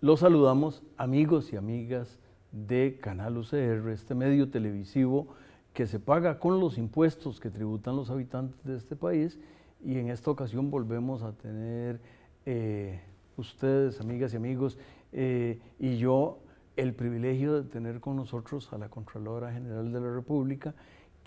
Los saludamos amigos y amigas de Canal UCR, este medio televisivo que se paga con los impuestos que tributan los habitantes de este país. Y en esta ocasión volvemos a tener eh, ustedes, amigas y amigos, eh, y yo el privilegio de tener con nosotros a la Contralora General de la República,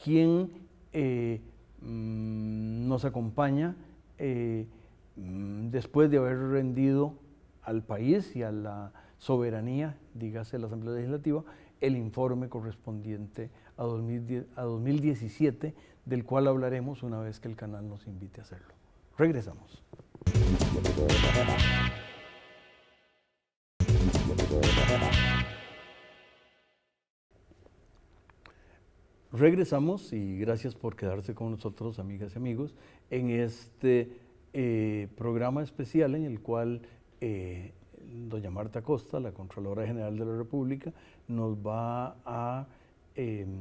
quien eh, mm, nos acompaña mm, después de haber rendido al país y a la soberanía, dígase la Asamblea Legislativa, el informe correspondiente a, a 2017, del cual hablaremos una vez que el canal nos invite a hacerlo. Regresamos. Regresamos y gracias por quedarse con nosotros, amigas y amigos, en este eh, programa especial en el cual eh, doña Marta Costa, la Contralora General de la República, nos va a em,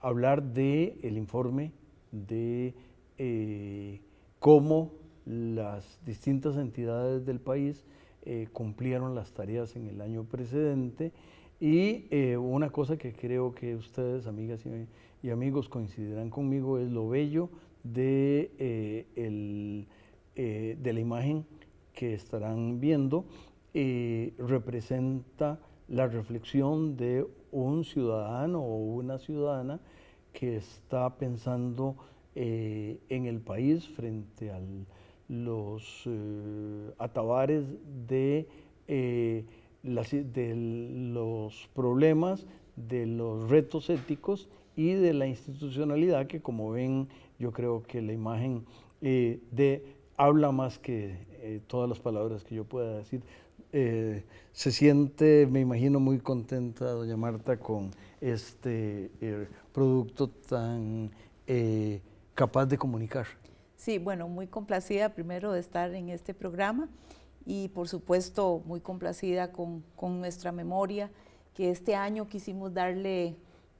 hablar del el informe de eh, cómo las distintas entidades del país eh, cumplieron las tareas en el año precedente y eh, una cosa que creo que ustedes, amigas y, amigos, coincidirán conmigo es lo bello de, de la imagen que estarán viendo eh, representa la reflexión de un ciudadano o una ciudadana que está pensando eh, en el país frente a los eh, atabares de, de los problemas, de los retos éticos y de la institucionalidad que como ven yo creo que la imagen de habla más que eh, todas las palabras que yo pueda decir. Eh, se siente, me imagino, muy contenta doña Marta con este eh, producto tan capaz de comunicar. Sí, bueno, muy complacida primero de estar en este programa y por supuesto muy complacida con, con nuestra memoria, que este año quisimos darle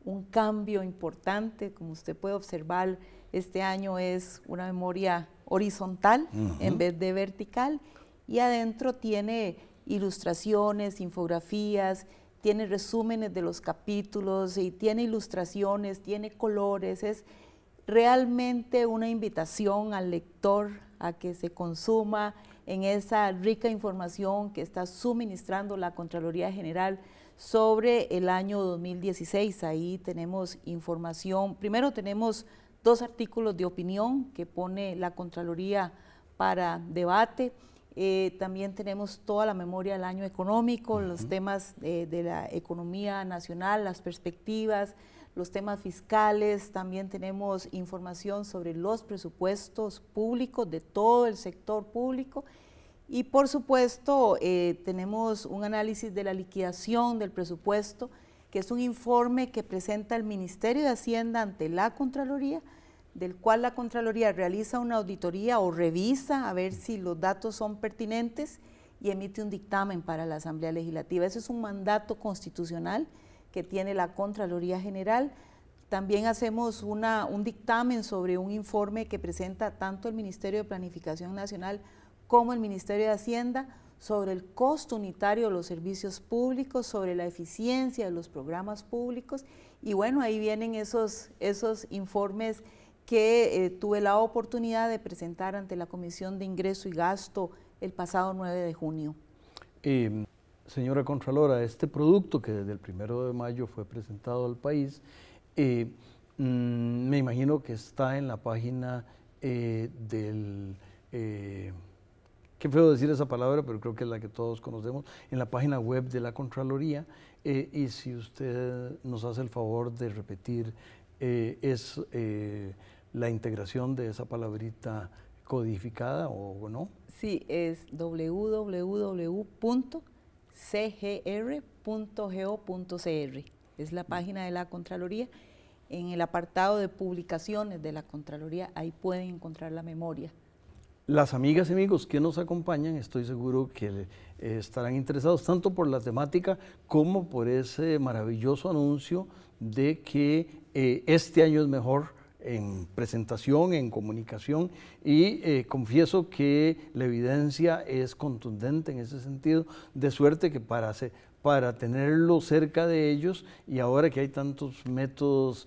un cambio importante, como usted puede observar, este año es una memoria horizontal en vez de vertical y adentro tiene ilustraciones, infografías, tiene resúmenes de los capítulos y tiene ilustraciones, tiene colores, es realmente una invitación al lector a que se consuma en esa rica información que está suministrando la Contraloría General sobre el año 2016. Ahí tenemos información, primero tenemos dos artículos de opinión que pone la Contraloría para debate. Eh, también tenemos toda la memoria del año económico, los temas eh, de la economía nacional, las perspectivas, los temas fiscales, también tenemos información sobre los presupuestos públicos de todo el sector público y por supuesto eh, tenemos un análisis de la liquidación del presupuesto que es un informe que presenta el Ministerio de Hacienda ante la Contraloría, del cual la Contraloría realiza una auditoría o revisa a ver si los datos son pertinentes y emite un dictamen para la Asamblea Legislativa. Ese es un mandato constitucional que tiene la Contraloría General. También hacemos un dictamen sobre un informe que presenta tanto el Ministerio de Planificación Nacional como el Ministerio de Hacienda sobre el costo unitario de los servicios públicos, sobre la eficiencia de los programas públicos. Y bueno, ahí vienen esos, esos informes que eh, tuve la oportunidad de presentar ante la Comisión de Ingreso y Gasto el pasado 9 de junio. señora Contralora, este producto que desde el 1 de mayo fue presentado al país, eh, mm, me imagino que está en la página eh, del qué feo decir esa palabra, pero creo que es la que todos conocemos, en la página web de la Contraloría. Eh, y si usted nos hace el favor de repetir, eh, es eh, la integración de esa palabrita codificada o, o no. Sí, es www.cgr.go.cr. Es la página de la Contraloría. En el apartado de publicaciones de la Contraloría, ahí pueden encontrar la memoria las amigas y amigos que nos acompañan, estoy seguro que eh, estarán interesados tanto por la temática como por ese maravilloso anuncio de que eh, este año es mejor en presentación, en comunicación y eh, confieso que la evidencia es contundente en ese sentido, de suerte que para, para tenerlo cerca de ellos y ahora que hay tantos métodos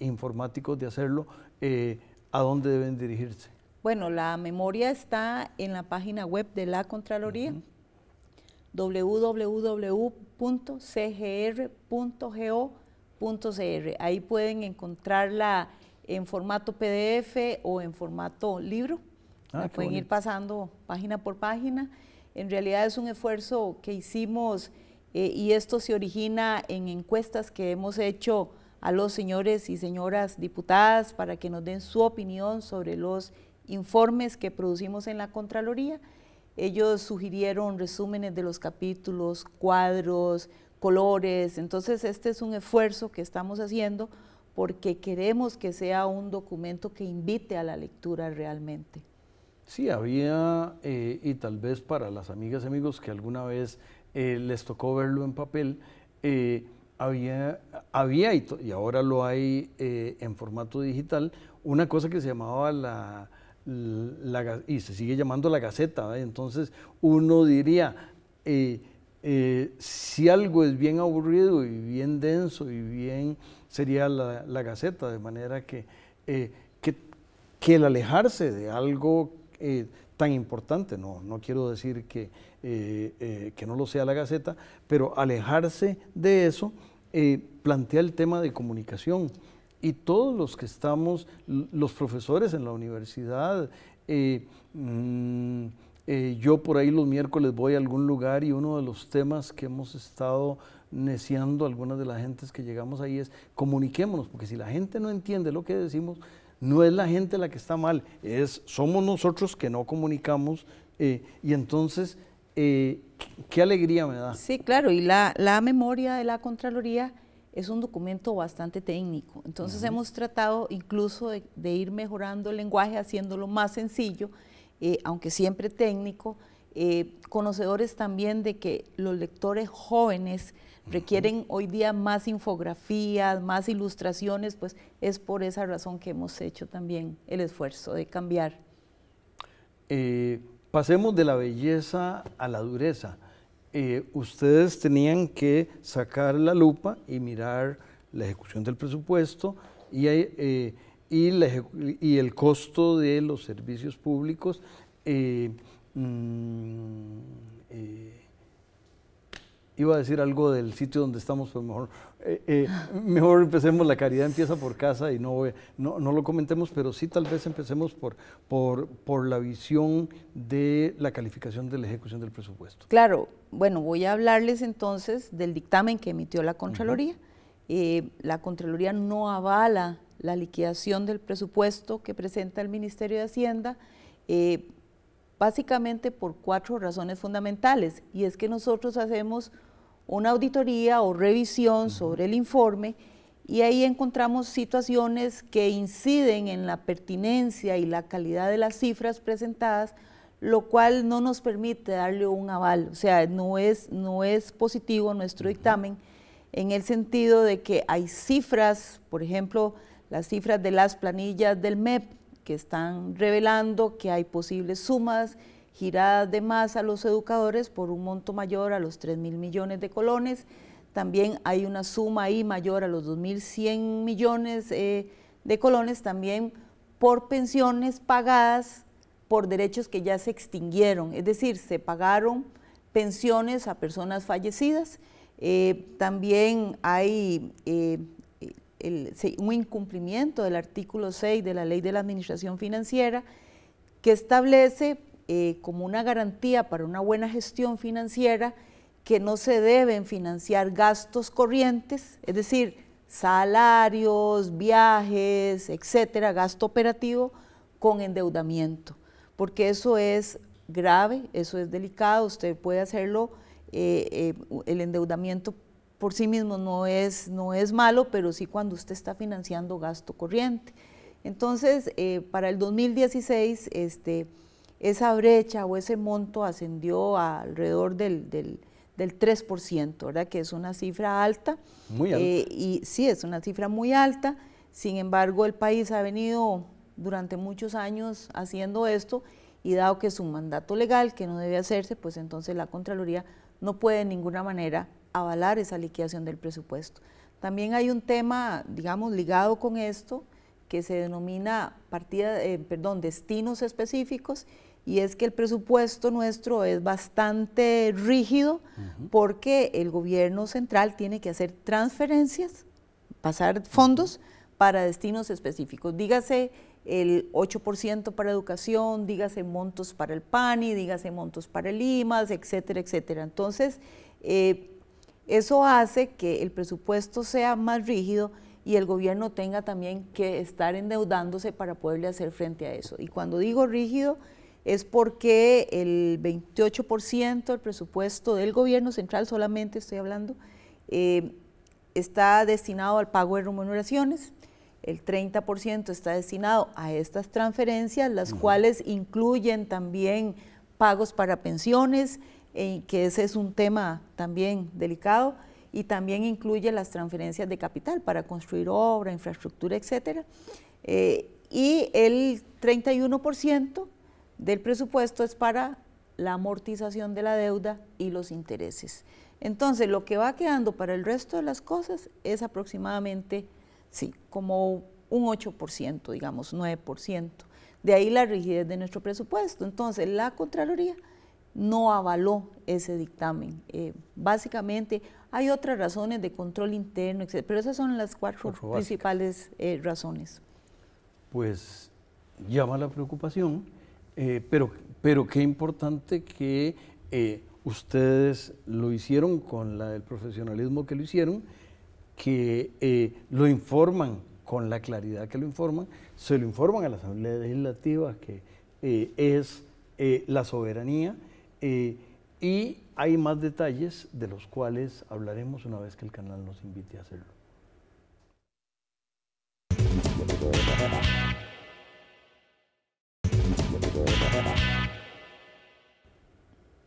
informáticos de hacerlo, ¿a dónde deben dirigirse? Bueno, la memoria está en la página web de la Contraloría, www.cgr.go.cr. Ahí pueden encontrarla en formato PDF o en formato libro. Ah, pueden ir pasando página por página. En realidad es un esfuerzo que hicimos eh, y esto se origina en encuestas que hemos hecho a los señores y señoras diputadas para que nos den su opinión sobre los informes que producimos en la Contraloría. Ellos sugirieron resúmenes de los capítulos, cuadros, colores. Entonces, este es un esfuerzo que estamos haciendo porque queremos que sea un documento que invite a la lectura realmente. Sí, había, eh, y tal vez para las amigas y amigos que alguna vez eh, les tocó verlo en papel, eh, había, había y, ahora lo hay en formato digital, una cosa que se llamaba la la, y se sigue llamando la Gaceta. ¿eh? Entonces uno diría, eh, eh, si algo es bien aburrido y bien denso y bien, sería la, Gaceta, de manera que, que, el alejarse de algo tan importante, no, no quiero decir que, que no lo sea la Gaceta, pero alejarse de eso plantea el tema de comunicación y todos los que estamos, los profesores en la universidad, eh, mm, eh, yo por ahí los miércoles voy a algún lugar y uno de los temas que hemos estado neciando algunas de las gentes que llegamos ahí es comuniquémonos, porque si la gente no entiende lo que decimos, no es la gente la que está mal, es somos nosotros que no comunicamos eh, y entonces qué alegría me da. Sí, claro, y la, la memoria de la Contraloría es un documento bastante técnico. Entonces hemos tratado incluso de, ir mejorando el lenguaje, haciéndolo más sencillo, eh, aunque siempre técnico. Eh, conocedores también de que los lectores jóvenes requieren hoy día más infografías, más ilustraciones, pues es por esa razón que hemos hecho también el esfuerzo de cambiar. Eh, pasemos de la belleza a la dureza. Eh, ustedes tenían que sacar la lupa y mirar la ejecución del presupuesto y, eh, y, el costo de los servicios públicos. Eh, mm, eh iba a decir algo del sitio donde estamos, pero mejor, eh, eh, mejor empecemos, la caridad empieza por casa y eh, no, no, lo comentemos, pero sí tal vez empecemos por, por, por la visión de la calificación de la ejecución del presupuesto. Claro, bueno, voy a hablarles entonces del dictamen que emitió la Contraloría. la Contraloría no avala la liquidación del presupuesto que presenta el Ministerio de Hacienda básicamente por cuatro razones fundamentales, y es que nosotros hacemos una auditoría o revisión sobre el informe y ahí encontramos situaciones que inciden en la pertinencia y la calidad de las cifras presentadas, lo cual no nos permite darle un aval, o sea, no es, no es positivo nuestro dictamen en el sentido de que hay cifras, por ejemplo, las cifras de las planillas del MEP que están revelando que hay posibles sumas, de más a los educadores por un monto mayor a los 3 mil millones de colones. También hay una suma ahí mayor a los 2.100 millones eh, de colones también por pensiones pagadas por derechos que ya se extinguieron, es decir, se pagaron pensiones a personas fallecidas. Eh, también hay eh, un incumplimiento del artículo 6 de la Ley de la Administración Financiera que establece eh, como una garantía para una buena gestión financiera que no se deben financiar gastos corrientes, es decir, salarios, viajes, etcétera, gasto operativo con endeudamiento, porque eso es grave, eso es delicado, usted puede hacerlo, eh, eh, el endeudamiento por sí mismo no es, no es malo, pero sí cuando usted está financiando gasto corriente. Entonces, para el 2016, este, esa brecha o ese monto ascendió alrededor del, 3%, ¿verdad? Que es una cifra alta. Muy alta. Eh, y sí, es una cifra muy alta. Sin embargo, el país ha venido durante muchos años haciendo esto y dado que es un mandato legal que no debe hacerse, pues entonces la Contraloría no puede de ninguna manera avalar esa liquidación del presupuesto. También hay un tema, digamos, ligado con esto, que se denomina partida, eh, perdón, destinos específicos, y es que el presupuesto nuestro es bastante rígido porque el gobierno central tiene que hacer transferencias, pasar fondos para destinos específicos. Dígase el 8% para educación, dígase montos para el PANI, dígase montos para el IMAS, etcétera, etcétera. Entonces, eh, eso hace que el presupuesto sea más rígido y el gobierno tenga también que estar endeudándose para poderle hacer frente a eso. Y cuando digo rígido, es porque el 28% del presupuesto del gobierno central, solamente estoy hablando, eh, está destinado al pago de remuneraciones, el 30% está destinado a estas transferencias, las cuales incluyen también pagos para pensiones, eh, que ese es un tema también delicado, y también incluye las transferencias de capital para construir obra, infraestructura, etcétera eh, y el 31% del presupuesto es para la amortización de la deuda y los intereses. Entonces, lo que va quedando para el resto de las cosas es aproximadamente, sí, como un 8%, digamos, 9%. De ahí la rigidez de nuestro presupuesto. Entonces, la Contraloría no avaló ese dictamen. Eh, básicamente hay otras razones de control interno, etc., pero esas son las cuatro, principales eh, razones. Pues llama la preocupación, eh, pero, pero qué importante que ustedes lo hicieron con el profesionalismo que lo hicieron, que lo informan con la claridad que lo informan, se lo informan a la Asamblea Legislativa, que es la soberanía eh, y hay más detalles de los cuales hablaremos una vez que el canal nos invite a hacerlo.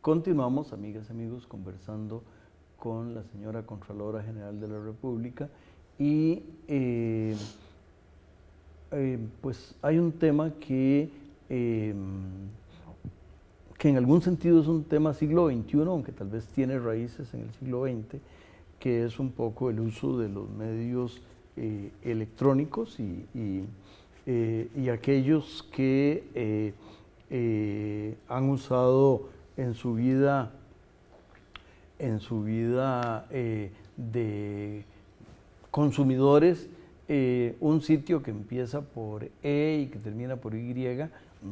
Continuamos, amigas y amigos, conversando con la señora Contralora General de la República y eh, eh, pues hay un tema que em, que en algún sentido es un tema siglo XXI, aunque tal vez tiene raíces en el siglo XX, que es un poco el uso de los medios eh, electrónicos eh, y, aquellos que eh, han usado en su vida, en su vida de consumidores un sitio que empieza por E y que termina por Y, no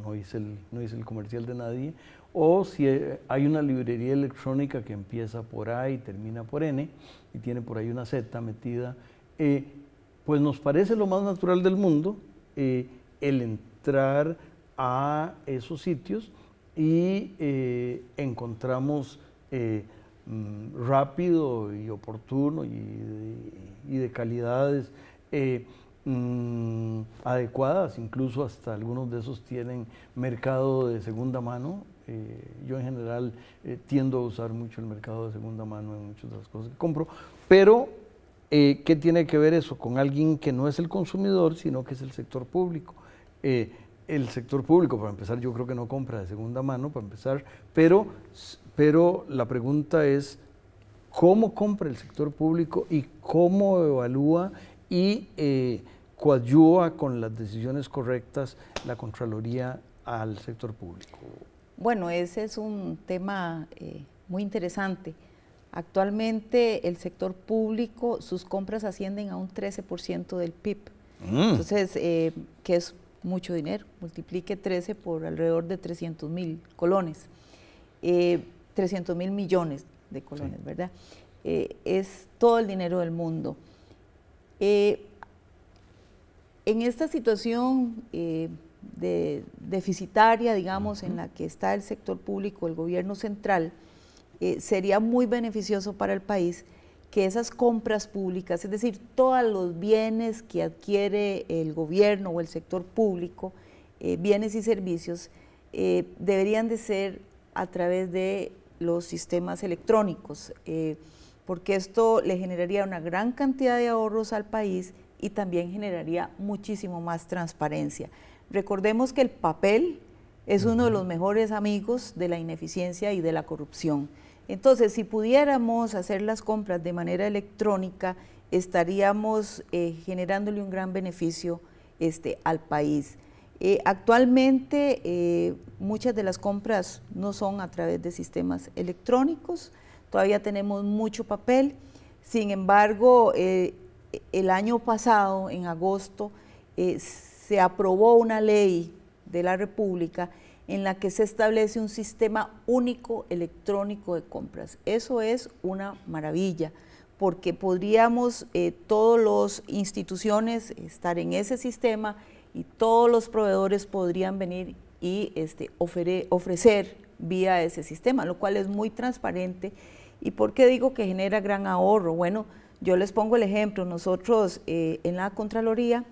no hice el comercial de nadie, o si eh, hay una librería electrónica que empieza por A y termina por N y tiene por ahí una Z metida, eh, pues nos parece lo más natural del mundo eh, el entrar a esos sitios y encontramos mm, rápido y oportuno y de, calidades mm, adecuadas, incluso hasta algunos de esos tienen mercado de segunda mano eh, yo en general eh, tiendo a usar mucho el mercado de segunda mano en muchas de las cosas que compro, pero eh, ¿qué tiene que ver eso con alguien que no es el consumidor, sino que es el sector público? el sector público, para empezar, yo creo que no compra de segunda mano, para empezar, pero, pero la pregunta es, ¿cómo compra el sector público y cómo evalúa y coadyuva con las decisiones correctas la Contraloría al sector público? Bueno, ese es un tema eh, muy interesante. Actualmente el sector público, sus compras ascienden a un 13% del PIB. Mm. Entonces, eh, que es mucho dinero, multiplique 13 por alrededor de 300 mil colones, 300 eh, mil millones de colones, ¿verdad? es todo el dinero del mundo. en esta situación de, deficitaria, digamos, en la que está el sector público, el gobierno central, eh, sería muy beneficioso para el país que esas compras públicas, es decir, todos los bienes que adquiere el gobierno o el sector público, eh, bienes y servicios, eh, deberían de ser a través de los sistemas electrónicos, porque esto le generaría una gran cantidad de ahorros al país y también generaría muchísimo más transparencia. Recordemos que el papel es uno de los mejores amigos de la ineficiencia y de la corrupción. Entonces, si pudiéramos hacer las compras de manera electrónica, estaríamos eh, generándole un gran beneficio este, al país. Eh, actualmente, eh, muchas de las compras no son a través de sistemas electrónicos, todavía tenemos mucho papel. Sin embargo, el año pasado, en agosto, se aprobó una ley de la República en la que se establece un sistema único electrónico de compras. Eso es una maravilla, porque podríamos eh, todos todas las instituciones estar en ese sistema y todos los proveedores podrían venir y este, ofrecer vía ese sistema, lo cual es muy transparente. ¿Y por qué digo que genera gran ahorro? Bueno, yo les pongo el ejemplo, nosotros eh, en la Contraloría,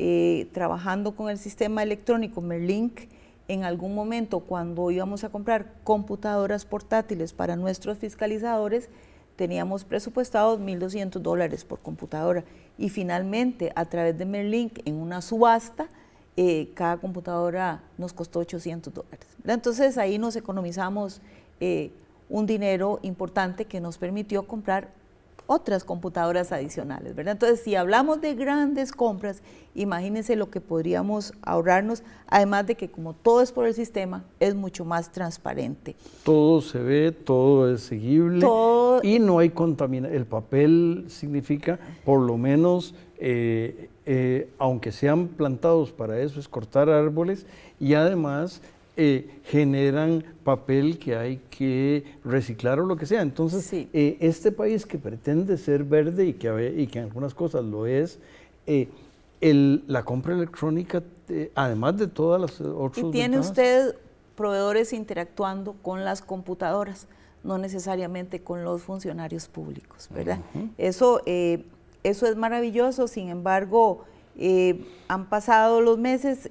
eh, trabajando con el sistema electrónico Merlink, en algún momento cuando íbamos a comprar computadoras portátiles para nuestros fiscalizadores, teníamos presupuestados 1.200 dólares por computadora. Y finalmente, a través de Merlink, en una subasta, eh, cada computadora nos costó 800 dólares. Entonces ahí nos economizamos eh, un dinero importante que nos permitió comprar otras computadoras adicionales, ¿verdad? Entonces, si hablamos de grandes compras, imagínense lo que podríamos ahorrarnos, además de que como todo es por el sistema, es mucho más transparente. Todo se ve, todo es seguible y no hay contaminación. El papel significa, por lo menos, eh, eh, aunque sean plantados para eso, es cortar árboles y además eh, generan papel que hay que reciclar o lo que sea. Entonces, eh, este país que pretende ser verde y que, y que en algunas cosas lo es, eh, la compra electrónica, además de todas las otras... Y tiene usted proveedores interactuando con las computadoras, no necesariamente con los funcionarios públicos, ¿verdad? Eso eso es maravilloso, sin embargo, han pasado los meses,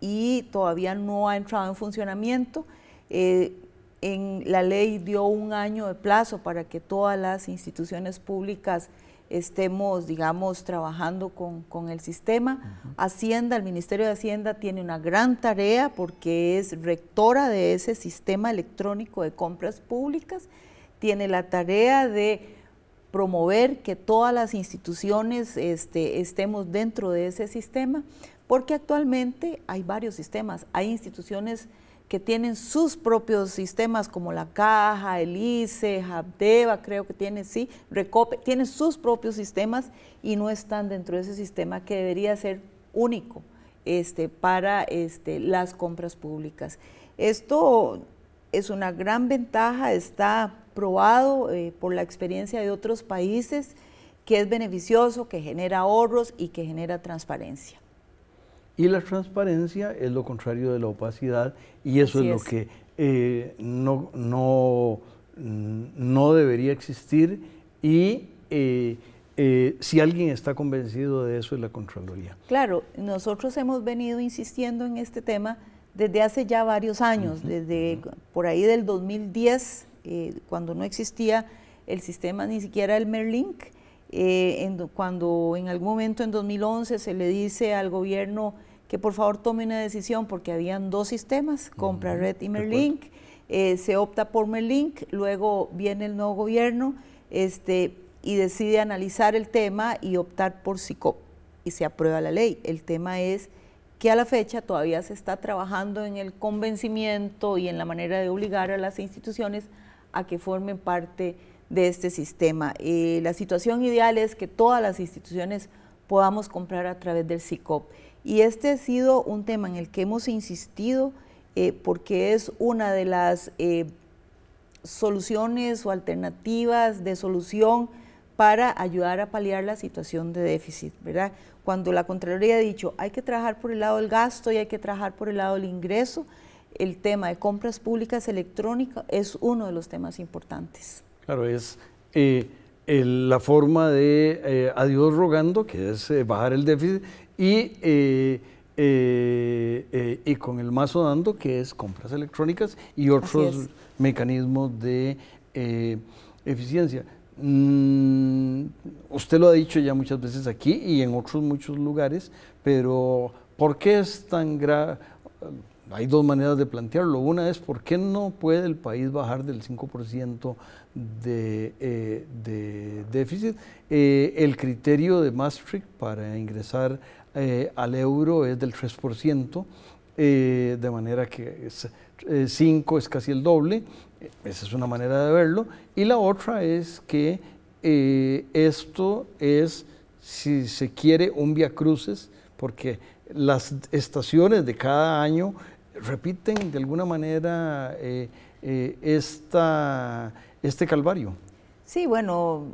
y todavía no ha entrado en funcionamiento. Eh, en la ley dio un año de plazo para que todas las instituciones públicas estemos, digamos, trabajando con, el sistema. Hacienda, el Ministerio de Hacienda tiene una gran tarea porque es rectora de ese sistema electrónico de compras públicas. Tiene la tarea de promover que todas las instituciones este, estemos dentro de ese sistema, porque actualmente hay varios sistemas, hay instituciones que tienen sus propios sistemas como la Caja, el ICE, Habdeba, creo que tiene sí, Recope, tienen sus propios sistemas y no están dentro de ese sistema que debería ser único este, para este, las compras públicas. Esto es una gran ventaja, está probado eh, por la experiencia de otros países que es beneficioso, que genera ahorros y que genera transparencia. Y la transparencia es lo contrario de la opacidad y eso es, lo que eh, no, no, debería existir y eh, eh, si alguien está convencido de eso es la Contraloría. Claro, nosotros hemos venido insistiendo en este tema desde hace ya varios años, desde por ahí del 2010, cuando no existía el sistema ni siquiera el Merlink, eh, cuando en algún momento en 2011 se le dice al gobierno que por favor tome una decisión porque habían dos sistemas, Red y Merlink, eh, se opta por Merlink, luego viene el nuevo gobierno este, y decide analizar el tema y optar por SICOP y se aprueba la ley. El tema es que a la fecha todavía se está trabajando en el convencimiento y en la manera de obligar a las instituciones a que formen parte de este sistema. Eh, la situación ideal es que todas las instituciones podamos comprar a través del CICOP, Y este ha sido un tema en el que hemos insistido eh, porque es una de las eh, soluciones o alternativas de solución para ayudar a paliar la situación de déficit, ¿verdad? Cuando la Contraloría ha dicho hay que trabajar por el lado del gasto y hay que trabajar por el lado del ingreso, el tema de compras públicas electrónicas es uno de los temas importantes. Claro, es eh, la forma de adiós eh, a Dios rogando, que es eh, bajar el déficit, y, y con el mazo dando, que es compras electrónicas y otros mecanismos de eficiencia. Mm, usted lo ha dicho ya muchas veces aquí y en otros muchos lugares, pero ¿por qué es tan grave? Hay dos maneras de plantearlo. Una es, ¿por qué no puede el país bajar del 5% eh, de, déficit. Eh, el criterio de Maastricht para ingresar eh, al euro es del 3%, de manera que es, 5 es casi el doble, esa es una manera de verlo, y la otra es que esto es, si se quiere, un via cruces, porque las estaciones de cada año repiten de alguna manera eh, este calvario. Sí, bueno,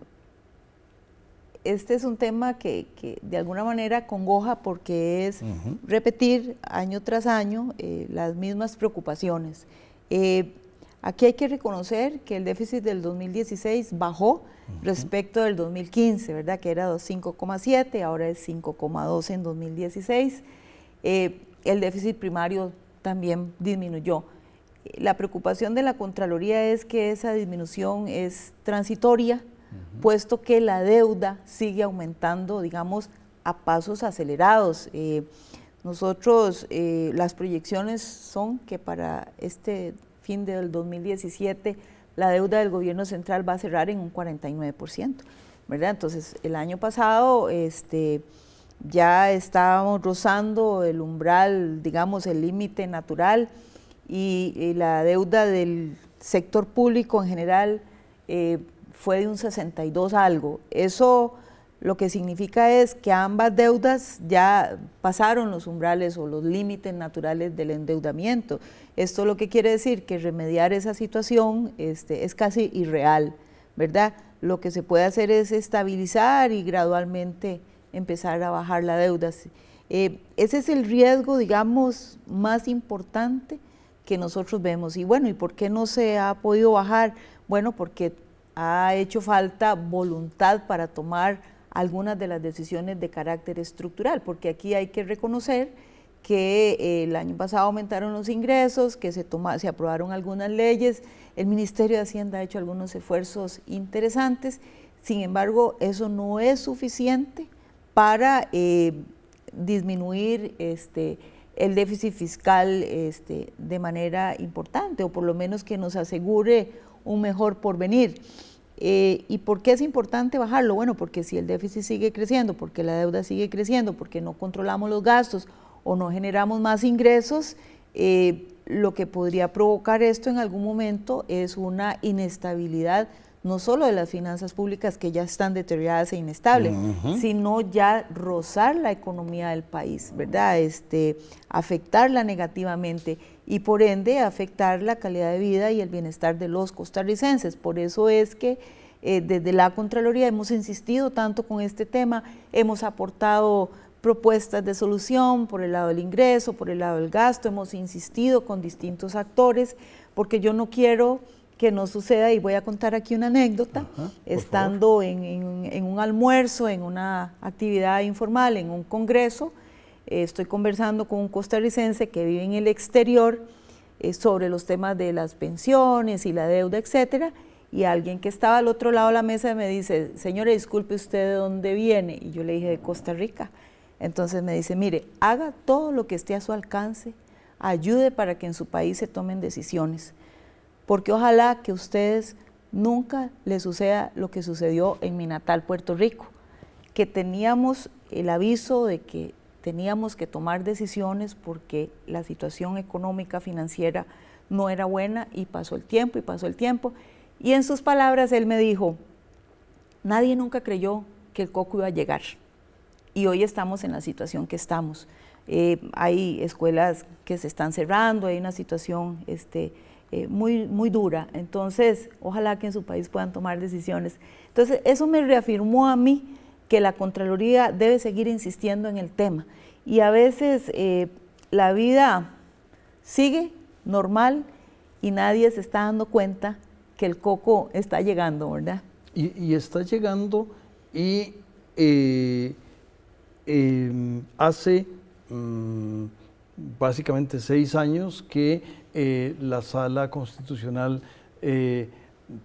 este es un tema que, de alguna manera congoja porque es repetir año tras año eh, las mismas preocupaciones. Eh, aquí hay que reconocer que el déficit del 2016 bajó respecto del 2015, ¿verdad? Que era 5,7, ahora es 5,2 en 2016. el déficit primario también disminuyó. La preocupación de la Contraloría es que esa disminución es transitoria, puesto que la deuda sigue aumentando, digamos, a pasos acelerados. Eh, nosotros, eh, las proyecciones son que para este fin del 2017 la deuda del gobierno central va a cerrar en un 49%, ¿verdad? Entonces, el año pasado este, ya estábamos rozando el umbral, digamos, el límite natural y, la deuda del sector público en general eh, fue de un 62 algo. Eso lo que significa es que ambas deudas ya pasaron los umbrales o los límites naturales del endeudamiento. Esto lo que quiere decir que remediar esa situación este, es casi irreal, ¿verdad? Lo que se puede hacer es estabilizar y gradualmente empezar a bajar la deuda. Eh, ese es el riesgo, digamos, más importante que nosotros vemos. Y bueno, ¿y por qué no se ha podido bajar? Bueno, porque ha hecho falta voluntad para tomar algunas de las decisiones de carácter estructural, porque aquí hay que reconocer que eh, el año pasado aumentaron los ingresos, que se, toma, se aprobaron algunas leyes, el Ministerio de Hacienda ha hecho algunos esfuerzos interesantes, sin embargo, eso no es suficiente para eh, disminuir este, el déficit fiscal este, de manera importante o por lo menos que nos asegure un mejor porvenir. Eh, ¿Y por qué es importante bajarlo? Bueno, porque si el déficit sigue creciendo, porque la deuda sigue creciendo, porque no controlamos los gastos o no generamos más ingresos, eh, lo que podría provocar esto en algún momento es una inestabilidad no solo de las finanzas públicas que ya están deterioradas e inestables, sino ya rozar la economía del país, ¿verdad? Este, afectarla negativamente y por ende afectar la calidad de vida y el bienestar de los costarricenses. Por eso es que eh, desde la Contraloría hemos insistido tanto con este tema, hemos aportado propuestas de solución por el lado del ingreso, por el lado del gasto, hemos insistido con distintos actores, porque yo no quiero que no suceda, y voy a contar aquí una anécdota, estando en, un almuerzo, en una actividad informal, en un congreso, eh, estoy conversando con un costarricense que vive en el exterior eh, sobre los temas de las pensiones y la deuda, etcétera, y alguien que estaba al otro lado de la mesa me dice, señora, disculpe usted de dónde viene, y yo le dije de Costa Rica. Entonces me dice, mire, haga todo lo que esté a su alcance, ayude para que en su país se tomen decisiones porque ojalá que a ustedes nunca les suceda lo que sucedió en mi natal Puerto Rico, que teníamos el aviso de que teníamos que tomar decisiones porque la situación económica, financiera no era buena y pasó el tiempo y pasó el tiempo. Y en sus palabras él me dijo, nadie nunca creyó que el coco iba a llegar y hoy estamos en la situación que estamos. Eh, hay escuelas que se están cerrando, hay una situación este, eh, muy, dura. Entonces, ojalá que en su país puedan tomar decisiones. Entonces, eso me reafirmó a mí que la Contraloría debe seguir insistiendo en el tema. Y a veces eh, la vida sigue normal y nadie se está dando cuenta que el coco está llegando, ¿verdad? Y, está llegando y eh, em, hace mm, básicamente seis años que eh, la sala constitucional, eh,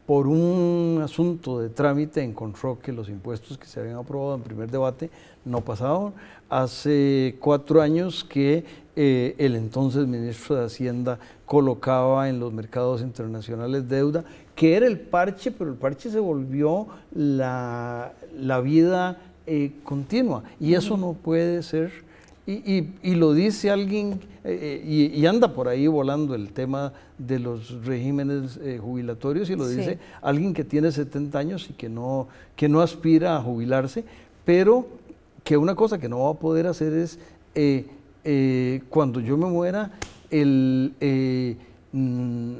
por un asunto de trámite, encontró que los impuestos que se habían aprobado en primer debate no pasaron. Hace cuatro años que eh, el entonces ministro de Hacienda colocaba en los mercados internacionales deuda, que era el parche, pero el parche se volvió la vida continua. Y eso no puede ser y, lo dice alguien, eh, eh, y, anda por ahí volando el tema de los regímenes eh, jubilatorios, y lo dice alguien que tiene 70 años y que no, que no aspira a jubilarse, pero que una cosa que no va a poder hacer es, cuando yo me muera, el, mm,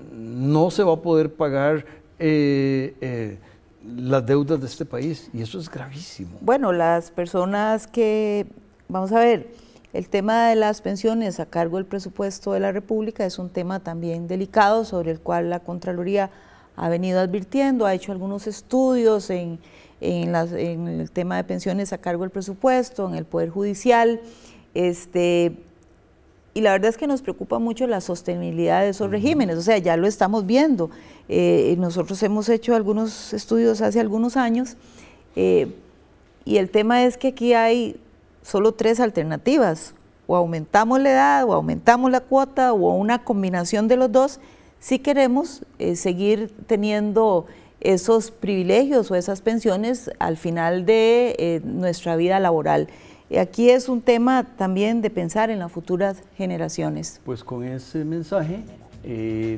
no se va a poder pagar las deudas de este país y eso es gravísimo. Bueno, las personas que, vamos a ver, el tema de las pensiones a cargo del presupuesto de la República es un tema también delicado sobre el cual la Contraloría ha venido advirtiendo, ha hecho algunos estudios en, el tema de pensiones a cargo del presupuesto, en el Poder Judicial. Este, y la verdad es que nos preocupa mucho la sostenibilidad de esos regímenes, o sea, ya lo estamos viendo. Eh, nosotros hemos hecho algunos estudios hace algunos años eh, y el tema es que aquí hay solo tres alternativas, o aumentamos la edad, o aumentamos la cuota, o una combinación de los dos, si queremos eh, seguir teniendo esos privilegios o esas pensiones al final de eh, nuestra vida laboral. Aquí es un tema también de pensar en las futuras generaciones. Pues con ese mensaje eh,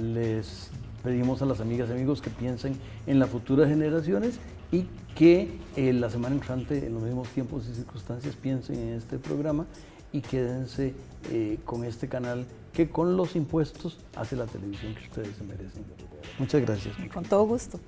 les pedimos a las amigas y amigos que piensen en las futuras generaciones y que eh, la semana entrante, en los mismos tiempos y circunstancias, piensen en este programa y quédense eh, con este canal que con los impuestos hace la televisión que ustedes se merecen. Muchas gracias. Con todo gusto.